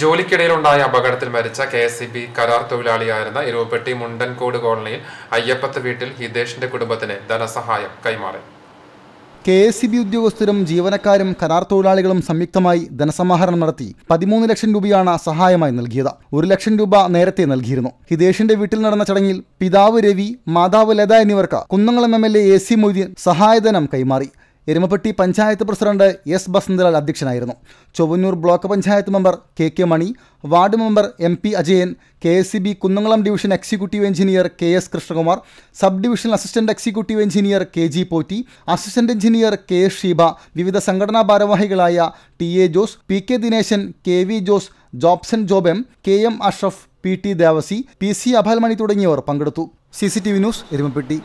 ജോലിക്കിടയിലുണ്ടായ അപകടത്തിൽ മരിച്ച K S E B കരാർ തൊഴിലാളിയായിരുന്ന ഇരുവപ്പെട്ടി മുണ്ടൻകോട് കോളനിയിൽ അയ്യപ്പത്ത് വീട്ടിൽ ഹിതേഷിന്റെ കുടുംബത്തിന് ധനസഹായം കൈമാറി കെ എസ് സി ബി ഉദ്യോഗസ്ഥരും ജീവനക്കാരും കരാർ തൊഴിലാളികളും സംയുക്തമായി ധനസമാഹരണം നടത്തി പതിമൂന്ന് ലക്ഷം രൂപയാണ് സഹായമായി നൽകിയത് ഒരു ലക്ഷം രൂപ നേരത്തെ നൽകിയിരുന്നു ഹിതേഷിന്റെ വീട്ടിൽ നടന്ന ചടങ്ങിൽ പിതാവ് രവി മാതാവ് ലത എന്നിവർക്ക് Kunnamkulam M L A A C Moideen സഹായധനം കൈമാറി എരുമപ്പെട്ടി പഞ്ചായത്ത് പ്രസിഡന്റ് എസ് ബസന്തലാൽ അധ്യക്ഷനായിരുന്നു Chowwannur block panchayat member K K Mani ward member M P Ajayan K S E B Kunnamkulam division executive engineer K S Krishnakumar sub divisional assistant executive engineer K G Potti assistant engineer K S Sheeba വിവിധ സംഘടനാ ഭാരവാഹികളായ T A Jose P K Dineshan K V Jose Jobson ജോബം K M Ashraf P T Devasi P C അഭാൽമണി തുടങ്ങിയവർ പങ്കെടുത്തു C C T V news Erumapetty